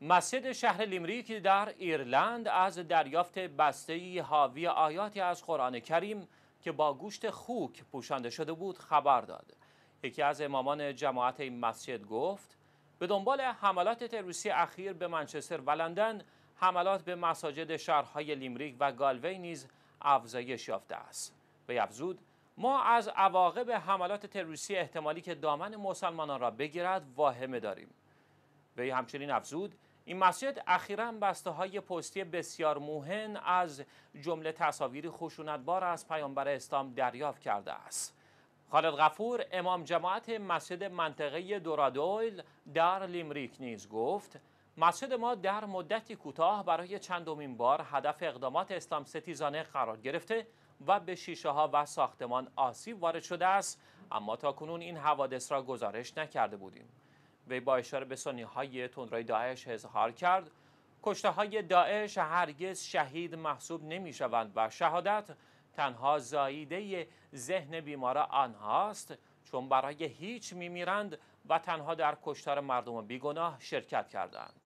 مسجد شهر لیمریک در ایرلند از دریافت بسته حاوی آیاتی از قرآن کریم که با گوشت خوک پوشانده شده بود خبر داد. یکی از امامان جماعت این مسجد گفت به دنبال حملات تروریستی اخیر به منچستر و لندن حملات به مساجد شهرهای لیمریک و گالوی نیز افزایش یافته است. به افزود ما از عواقب حملات تروریستی احتمالی که دامن مسلمانان را بگیرد واهمه داریم. وی همچنین افزود این مسجد اخیرا بسته های پستی بسیار مهم از جمله تصاویری خشونتبار از پیامبر اسلام دریافت کرده است خالد غفور امام جماعت مسجد منطقه دورادویل در لیمریک نیز گفت مسجد ما در مدتی کوتاه برای چندمین بار هدف اقدامات اسلام ستیزانه قرار گرفته و به شیشه ها و ساختمان آسیب وارد شده است اما تا کنون این حوادث را گزارش نکرده بودیم وی با اشاره به سنی های تندروی داعش اظهار کرد کشته های داعش هرگز شهید محسوب نمی شوند و شهادت تنها زاییده ذهن بیمار آنهاست چون برای هیچ می میرند و تنها در کشتار مردم بیگناه شرکت کردند.